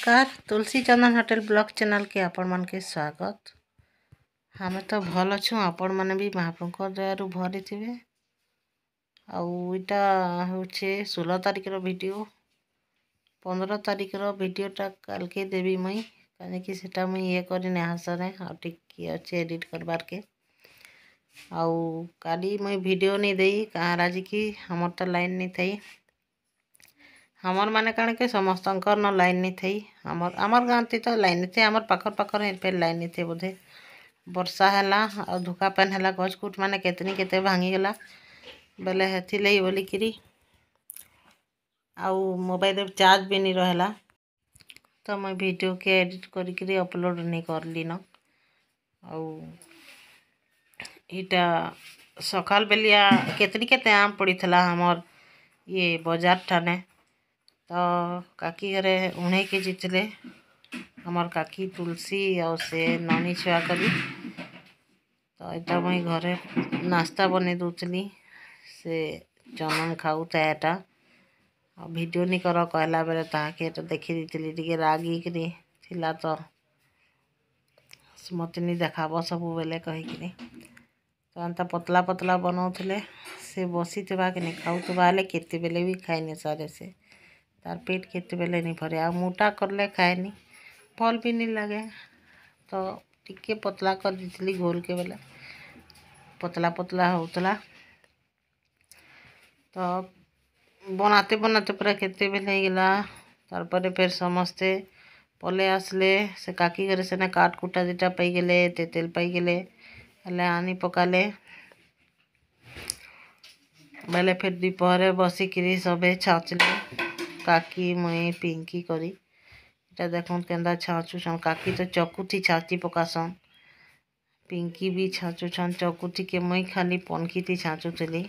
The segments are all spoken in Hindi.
ନମସ୍କାର ତୁଳସୀ ଚନ୍ଦନ ହୋଟେଲ ବ୍ଲଗ୍ ଚ୍ୟାନେଲ୍କେ ଆପଣମାନଙ୍କୁ ସ୍ୱାଗତ ଆମେ ତ ଭଲ୍ ଅଛୁଁ ଆପଣମାନେ ବି ମହାପ୍ରଭୁଙ୍କ ଦୟାରୁ ଭରି ଥିବେ ଆଉ ଇଟା ହେଉଛେ ଷୋହଳ ତାରିଖର ଭିଡ଼ିଓ ପନ୍ଦର ତାରିଖର ଭିଡ଼ିଓଟା କାଲ୍କେ ଦେବି ମୁଇଁ କାହିଁକି ସେଟା ମୁଇଁ ଇଏ କରିନି ହାସରେ ଆଉ ଟିକେ ଅଛେ ଏଡ଼ିଟ୍ କରବାର୍କେ ଆଉ କାଲି ମୁଇଁ ଭିଡ଼ିଓ ନେଇ ଦେଇ କାଁ ରାଜିକି ଆମର୍ଟା ଲାଇନ୍ ନେଇ ଥାଇ हमर माने कारण के समस्तकर न लाइन नहीं थी आमर आमर गाँति तो लाइन नहीं थी आमर पाखर पाखर फेर लाइन नहीं थी बोधे ବର୍ଷା ହେଲା ଆଉ ଧୁକା ପାନ୍ ହେଲା ଗଛ କୁଟ ମାନେ କେତେନି କେତେ ଭାଙ୍ଗିଗଲା ବେଲେ ହେଥିର୍ଲାଗି ବୋଲିକିରି ଆଉ ମୋବାଇଲ୍ରେ ଚାର୍ଜ ବି ନି ରହେଲା ତ ମୁଇଁ ଭିଡ଼ିଓକେ ଏଡ଼ିଟ୍ କରିକିରି ଅପଲୋଡ଼୍ ନେଇ କର୍ଲିନ ଆଉ ଇଟା ସକାଳ ବେଲିଆ କେତେନି କେତେ ଆମ୍ ପଡ଼ିଥିଲା ଆମର୍ ଇଏ ବଜାରଠାନେ तो काकी घरे उन्हें के जीतले हमार काकी तुलसी और से नानी छुआ करी तो यहाँ मुई घरे नाश्ता बने दूसली से चनन खाऊता तो एटा भिडियो नहीं कर कहला बेले ताके तो, तो देखी दी टे रागिकी थी तो मत नहीं देखाब सब बेले कहीकि तो अंता पतला पतला बनाऊले से बसीवा कि खाऊवा हेल्ले बेले भी खाई नहीं सारे से तार पेट के तो बेले नहीं भरे आ मोटा करले नहीं फल भी नहीं लगे तो टिके पतला कर दी घोल के बेले पतला पतला होता तो बनाते बनाते पूरा गला तार पर फिर समस्ते पले आसले से काकी घरे से काट कुटा दीटा पाई तेतेल पाइले आनी ଆଣି ପକାଲେ ବେଲେ ଫେର୍ ଦ୍ୱିପହରେ ବସିକିରି ସବେ छाचले काकी पिंकी करी इटा देख के छाचुछन काकी तो चकुठी छाची पकासन पिंकी भी छाचुछन चकुटी के मुई खाली पनखीटी छाचुली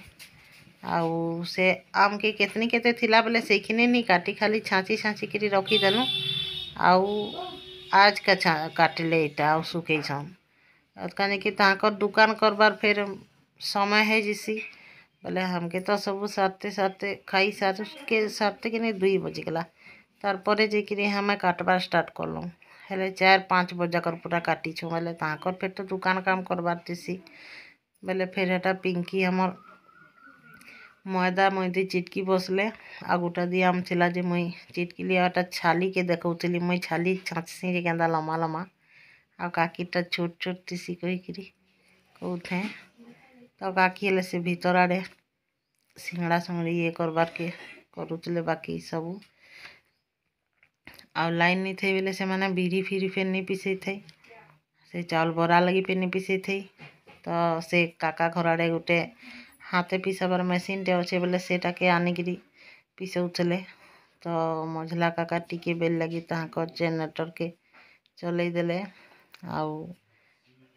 आउ से आम के केतनी केते बोले से नहीं काटी खाली छाची छाची कर रखीदेलु आउ आज का काटिले यहाँ सुखेछन कहीं कि दुकान करबार फिर समय है जिसी बोले हमके तो सब सारते सारते खाई सारे सारते कि दुई बजिगला तार हमें काटबार स्टार्ट कल हेले चार पाँच बजाकर पूरा काटीछ बोले फिर तो दुकान काम करवा देसी बोले फिर हेटा पिंकी हम मैदा मैदी चिटकी बसले आ गोटा दी आम थिला जे मुई चिटकिली आटा छाली के देखी मुई छाली छाँचसी के लमा लमा आ काकीटा छोट छोट टीसी कहीकि तो बाकी हेल्ला से भितर आड़े सिंगड़ा संगड़ी ये के करूले बाकी सब आइन नहीं थे बोले से मैंने बिरी फिरी फेन नहीं पिसे थे से चाउल बरा लगी फेन नहीं पिसे थे तो से काका घर आड़े गोटे हाथ पिसबार मेसीनटे अच्छे बोले से आनिकी पिसे तो मझला काका टिके बेल लगी जेनेटर के चलदेले आ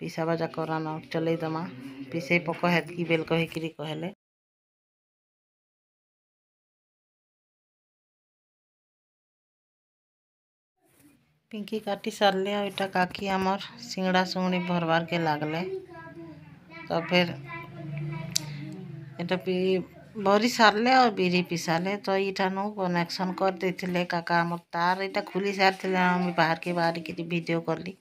पिसाबा जाक रान चलईदमा पिसे पक है बेल कहकर कहले पिंकी काटी सारे आईटा काकी आमर सिंगड़ा सुंगड़ी भरवार के लगले तो फिर इटा पी भरी सारे आरी पिसाले तो यहाँ नु कनेक्शन करदे काका आम तार ये खुली सारी बाहर के बाहर भिड कली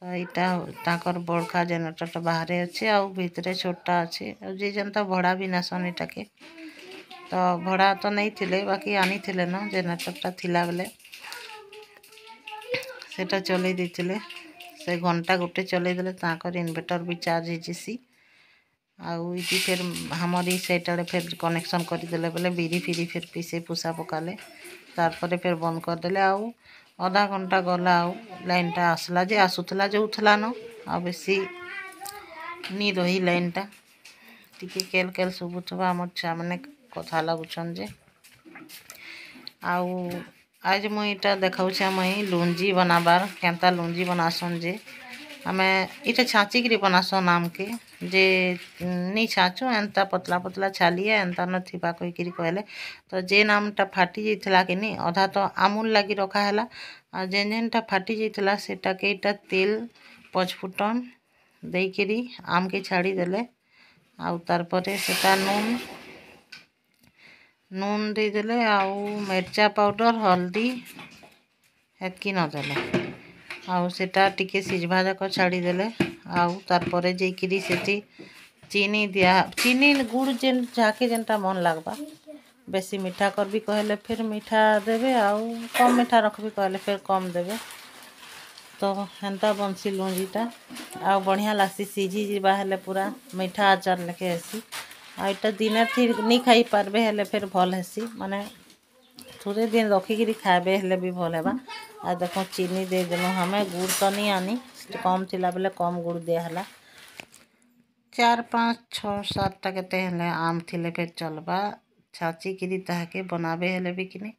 ତ ଇଟା ତାଙ୍କର ବଡ଼କା ଜେନେରେଟର୍ଟା ବାହାରେ ଅଛି ଆଉ ଭିତରେ ଛୋଟଟା ଅଛି ଆଉ ଯେ ଯେନ୍ତା ଭଡ଼ା ବି ନେସନ୍ ଏଇଟାକେ ତ ଭଡ଼ା ତ ନେଇଥିଲେ ବାକି ଆଣିଥିଲେ ନ ଜେନେରେଟର୍ଟା ଥିଲାବେଲେ ସେଟା ଚଲେଇ ଦେଇଥିଲେ ସେ ଘଣ୍ଟା ଗୋଟେ ଚଲେଇ ଦେଲେ ତାଙ୍କର ଇନଭେଟର୍ ବି ଚାର୍ଜ ହେଇଯିସି ଆଉ ଇଠି ଫେର୍ ଆମରି ସେଇଟା ଫେର୍ କନେକ୍ସନ୍ କରିଦେଲେ ବେଲେ ବିରି ଫିରି ଫେର୍ ପିସେ ପୁଷା ପକାଲେ ତାର୍ପରେ ଫେର୍ ବନ୍ଦ କରିଦେଲେ ଆଉ ଅଧା ଘଣ୍ଟା ଗଲା ଆଉ ଲାଇନ୍ଟା ଆସିଲା ଯେ ଆସୁଥିଲା ଯେଉଁଥିଲା ନ ଆଉ ବେଶୀ ନି ରହି ଲାଇନ୍ଟା ଟିକେ କେଲ୍ କେଲ୍ ଶୁଭୁଥିବା ଆମର ଛୁଆମାନେ କଥା ଲାଗୁଛନ୍ ଯେ ଆଉ ଆଜି ମୁଇଁ ଇଟା ଦେଖାଉଛେ ମୁଇଁ ଲୁଞ୍ଜି ବନାବାର୍ କେନ୍ତା ଲୁଞ୍ଜି ବନାସନ୍ ଯେ ଆମେ ଇଟା ଛାଞ୍ଚିକିରି ବନାସନ୍ ଆମ୍କେ ଯେ ନି ଛାଞ୍ଚୁ ଏନ୍ତା ପତଲା ପତଲା ଛାଲିଆ ଏନ୍ତା ନଥିବା କହିକିରି କହିଲେ ତ ଯେନ୍ ଆମ୍ଟା ଫାଟି ଯାଇଥିଲା କି ନି ଅଧା ତ ଆମୁଲ୍ ଲାଗି ରଖାହେଲା ଆଉ ଯେନ୍ ଯେନ୍ଟା ଫାଟି ଯାଇଥିଲା ସେଟାକେ ଇଟା ତେଲ୍ ପଚ୍ଫୁଟନ୍ ଦେଇକିରି ଆମ୍କେ ଛାଡ଼ିଦେଲେ ଆଉ ତାର୍ ପରେ ସେଟା ନୁନ୍ ନୁନ୍ ଦେଇଦେଲେ ଆଉ ମିର୍ଚା ପାଉଡ଼ର୍ ହଲ୍ଦି ହେତ୍କି ନଦେଲେ आटा टी सीझा जाक छाड़ीदे आपर जा चीनी दिया चीनी गुड़ जेन जहाँ जेनटा मन लग्वा बेस मीठा कर भी कहले फिर मीठा देवे आम मीठा रख भी कहले फिर कम देवे तो हेन्ता बंशी लुंजीटा आ बढ़िया लगसी सीझी जीवा पूरा मीठा आचार लेखे हेसी आईटा दिन नहीं खाई पार्बे फिर भल हेसी मानने ଛୁରେ ଦିଏ ରଖିକିରି ଖାଇବେ ହେଲେ ବି ଭଲ ହେବା ଆଉ ଦେଖ ଚିନି ଦେଇଦେଲୁ ଆମେ ଗୁଡ଼ ତ ନି ଆନି କମ୍ ଥିଲା ବେଲେ କମ୍ ଗୁଡ଼ ଦିଆହେଲା ଚାର୍ ପାଞ୍ଚ ଛଅ ସାତଟା କେତେ ହେଲେ ଆମ୍ ଥିଲେ ଫେର୍ ଚଲ୍ବା ଛାଚିକିରି ତାହାକେ ବନାବେ ହେଲେ ବି କିନି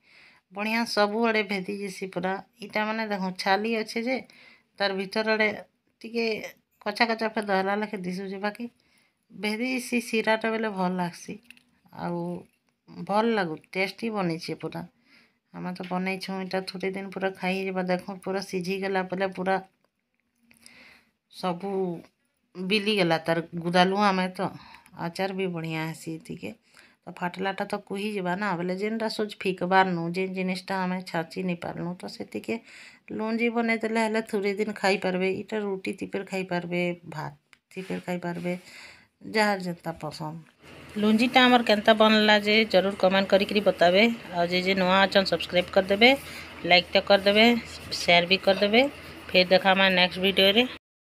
ବଢ଼ିଆ ସବୁଆଡ଼େ ଭେଦି ଯିସି ପୁରା ଇଟା ମାନେ ଦେଖ ଛାଲି ଅଛେ ଯେ ତାର୍ ଆଡ଼େ ଟିକେ କଚା କଚା ଫେର୍ ଦହେଲା ଲେଖେ ଦିଶୁଛେ ବାକି ଭେଦି ଯିସି ସିରାଟା ବେଲେ ଭଲ୍ ଲାଗ୍ସି ଆଉ ଭଲ୍ ଲାଗୁ ଟେଷ୍ଟି ବନେଇଛେ ପୁରା आम तो बनई छुटा थोड़े दिन पूरा खाई देख पूरा सीझीगला पूरा सब बिलीगला तार गुदालु आम तो आचार भी बढ़िया है तो फाटलाटा तो कही जावा ना बोले जेनटा सोच फिकबार नु जेन जिनिसा आम छाची नहीं पार्लू तो से लुण जी बनईदे थोड़े दिन खाईपारे इटा रुटी तीपेर खाई पार्बे भात तीपेर खाई पार्बे जहाँ जनता पसंद ଲୁଞ୍ଜିଟା ଆମର କେନ୍ତା ବନଲା ଯେ ଜରୁର କମେଣ୍ଟ କରିକିରି ବତାବେ ଆଉ ଯେ ଯେ ନୂଆ ଅଛନ୍ ସବସ୍କ୍ରାଇବ୍ କରିଦେବେ ଲାଇକ୍ଟା କରିଦେବେ ସେୟାର ବି କରିଦେବେ ଫେର୍ ଦେଖାମା ନେକ୍ସଟ ଭିଡ଼ିଓରେ